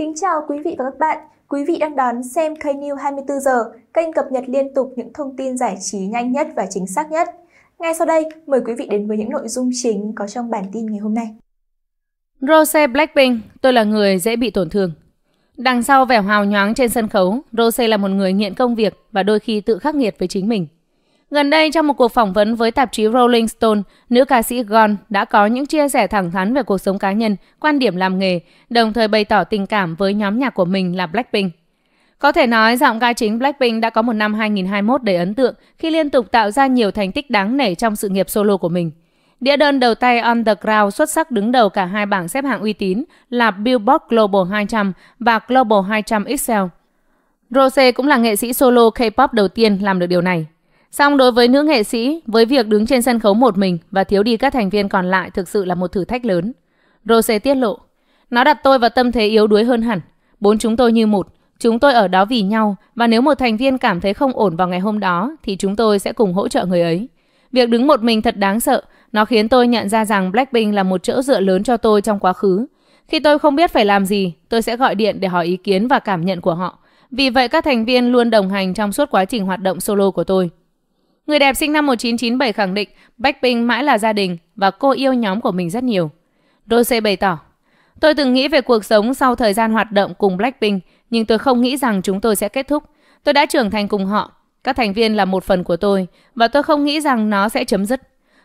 Kính chào quý vị và các bạn. Quý vị đang đón xem kênh New 24 giờ, kênh cập nhật liên tục những thông tin giải trí nhanh nhất và chính xác nhất. Ngay sau đây, mời quý vị đến với những nội dung chính có trong bản tin ngày hôm nay. Rose Blackpink, tôi là người dễ bị tổn thương. Đằng sau vẻ hào nhoáng trên sân khấu, Rose là một người nghiện công việc và đôi khi tự khắc nghiệt với chính mình. Gần đây trong một cuộc phỏng vấn với tạp chí Rolling Stone, nữ ca sĩ Gon đã có những chia sẻ thẳng thắn về cuộc sống cá nhân, quan điểm làm nghề, đồng thời bày tỏ tình cảm với nhóm nhạc của mình là Blackpink. Có thể nói giọng ca chính Blackpink đã có một năm 2021 đầy ấn tượng khi liên tục tạo ra nhiều thành tích đáng nể trong sự nghiệp solo của mình. Đĩa đơn đầu tay On The Ground xuất sắc đứng đầu cả hai bảng xếp hạng uy tín là Billboard Global 200 và Global 200 Excel. Rose cũng là nghệ sĩ solo K-pop đầu tiên làm được điều này. Song đối với nữ nghệ sĩ, với việc đứng trên sân khấu một mình và thiếu đi các thành viên còn lại thực sự là một thử thách lớn. Rose tiết lộ, nó đặt tôi vào tâm thế yếu đuối hơn hẳn. Bốn chúng tôi như một, chúng tôi ở đó vì nhau và nếu một thành viên cảm thấy không ổn vào ngày hôm đó thì chúng tôi sẽ cùng hỗ trợ người ấy. Việc đứng một mình thật đáng sợ, nó khiến tôi nhận ra rằng Blackpink là một chỗ dựa lớn cho tôi trong quá khứ. Khi tôi không biết phải làm gì, tôi sẽ gọi điện để hỏi ý kiến và cảm nhận của họ. Vì vậy các thành viên luôn đồng hành trong suốt quá trình hoạt động solo của tôi. Người đẹp sinh năm 1997 khẳng định Blackpink mãi là gia đình và cô yêu nhóm của mình rất nhiều. Rose bày tỏ, Tôi từng nghĩ về cuộc sống sau thời gian hoạt động cùng Blackpink, nhưng tôi không nghĩ rằng chúng tôi sẽ kết thúc. Tôi đã trưởng thành cùng họ. Các thành viên là một phần của tôi và tôi không nghĩ rằng nó sẽ chấm dứt.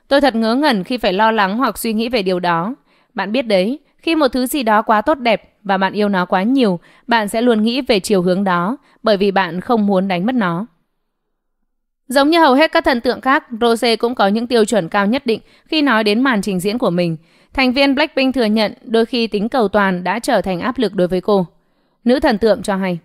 Tôi thật ngớ ngẩn khi phải lo lắng hoặc suy nghĩ về điều đó. Bạn biết đấy, khi một thứ gì đó quá tốt đẹp và bạn yêu nó quá nhiều, bạn sẽ luôn nghĩ về chiều hướng đó bởi vì bạn không muốn đánh mất nó. Giống như hầu hết các thần tượng khác, Rose cũng có những tiêu chuẩn cao nhất định khi nói đến màn trình diễn của mình. Thành viên Blackpink thừa nhận đôi khi tính cầu toàn đã trở thành áp lực đối với cô. Nữ thần tượng cho hay,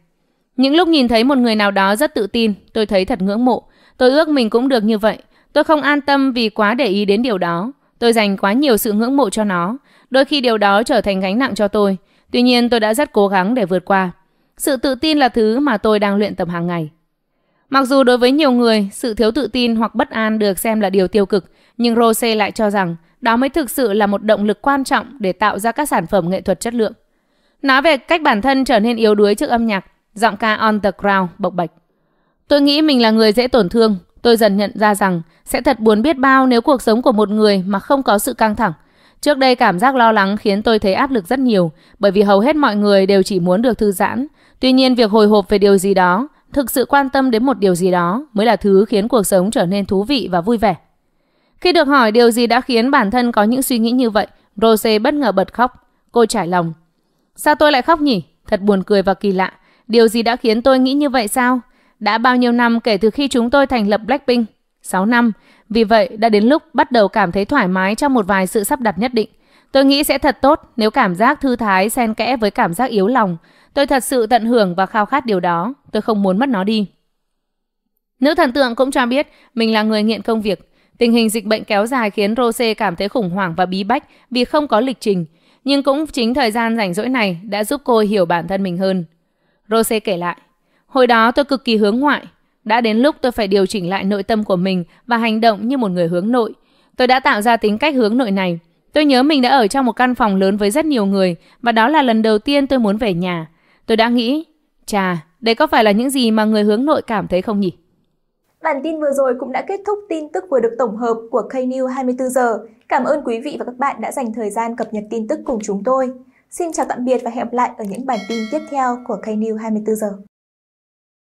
những lúc nhìn thấy một người nào đó rất tự tin, tôi thấy thật ngưỡng mộ. Tôi ước mình cũng được như vậy. Tôi không an tâm vì quá để ý đến điều đó. Tôi dành quá nhiều sự ngưỡng mộ cho nó. Đôi khi điều đó trở thành gánh nặng cho tôi. Tuy nhiên tôi đã rất cố gắng để vượt qua. Sự tự tin là thứ mà tôi đang luyện tập hàng ngày. Mặc dù đối với nhiều người, sự thiếu tự tin hoặc bất an được xem là điều tiêu cực, nhưng Rose lại cho rằng đó mới thực sự là một động lực quan trọng để tạo ra các sản phẩm nghệ thuật chất lượng. Nói về cách bản thân trở nên yếu đuối trước âm nhạc, giọng ca On The Ground bộc bạch. Tôi nghĩ mình là người dễ tổn thương, tôi dần nhận ra rằng sẽ thật buồn biết bao nếu cuộc sống của một người mà không có sự căng thẳng. Trước đây cảm giác lo lắng khiến tôi thấy áp lực rất nhiều, bởi vì hầu hết mọi người đều chỉ muốn được thư giãn. Tuy nhiên việc hồi hộp về điều gì đó thực sự quan tâm đến một điều gì đó mới là thứ khiến cuộc sống trở nên thú vị và vui vẻ. Khi được hỏi điều gì đã khiến bản thân có những suy nghĩ như vậy, Rose bất ngờ bật khóc. Cô trải lòng. Sao tôi lại khóc nhỉ? Thật buồn cười và kỳ lạ. Điều gì đã khiến tôi nghĩ như vậy sao? Đã bao nhiêu năm kể từ khi chúng tôi thành lập Blackpink? 6 năm. Vì vậy, đã đến lúc bắt đầu cảm thấy thoải mái trong một vài sự sắp đặt nhất định. Tôi nghĩ sẽ thật tốt nếu cảm giác thư thái xen kẽ với cảm giác yếu lòng. Tôi thật sự tận hưởng và khao khát điều đó. Tôi không muốn mất nó đi. Nữ thần tượng cũng cho biết mình là người nghiện công việc. Tình hình dịch bệnh kéo dài khiến Rose cảm thấy khủng hoảng và bí bách vì không có lịch trình. Nhưng cũng chính thời gian rảnh rỗi này đã giúp cô hiểu bản thân mình hơn. Rose kể lại, hồi đó tôi cực kỳ hướng ngoại. Đã đến lúc tôi phải điều chỉnh lại nội tâm của mình và hành động như một người hướng nội. Tôi đã tạo ra tính cách hướng nội này. Tôi nhớ mình đã ở trong một căn phòng lớn với rất nhiều người và đó là lần đầu tiên tôi muốn về nhà. Tôi đã nghĩ, chà, đây có phải là những gì mà người hướng nội cảm thấy không nhỉ? Bản tin vừa rồi cũng đã kết thúc tin tức vừa được tổng hợp của Knew 24 giờ. Cảm ơn quý vị và các bạn đã dành thời gian cập nhật tin tức cùng chúng tôi. Xin chào tạm biệt và hẹn gặp lại ở những bản tin tiếp theo của Knew 24 giờ.